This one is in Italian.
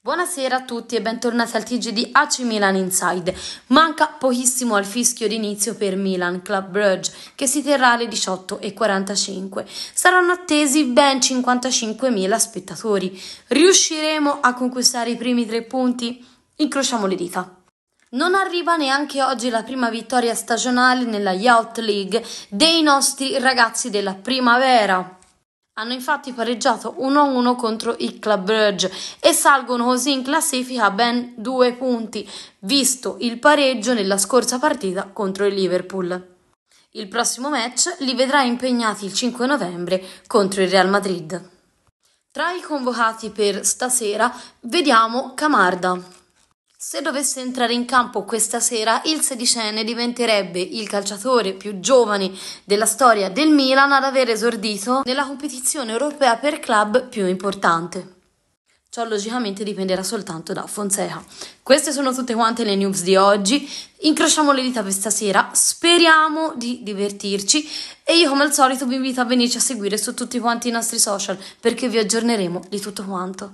Buonasera a tutti e bentornati al TG di AC Milan Inside. Manca pochissimo al fischio d'inizio per Milan Club Brugge che si terrà alle 18.45. Saranno attesi ben 55.000 spettatori. Riusciremo a conquistare i primi tre punti? Incrociamo le dita. Non arriva neanche oggi la prima vittoria stagionale nella Yacht League dei nostri ragazzi della primavera. Hanno infatti pareggiato 1-1 contro il Club Brugge e salgono così in classifica a ben due punti, visto il pareggio nella scorsa partita contro il Liverpool. Il prossimo match li vedrà impegnati il 5 novembre contro il Real Madrid. Tra i convocati per stasera vediamo Camarda. Se dovesse entrare in campo questa sera, il sedicenne diventerebbe il calciatore più giovane della storia del Milan ad aver esordito nella competizione europea per club più importante. Ciò logicamente dipenderà soltanto da Fonseca. Queste sono tutte quante le news di oggi. Incrociamo le dita per stasera, speriamo di divertirci e io come al solito vi invito a venirci a seguire su tutti quanti i nostri social perché vi aggiorneremo di tutto quanto.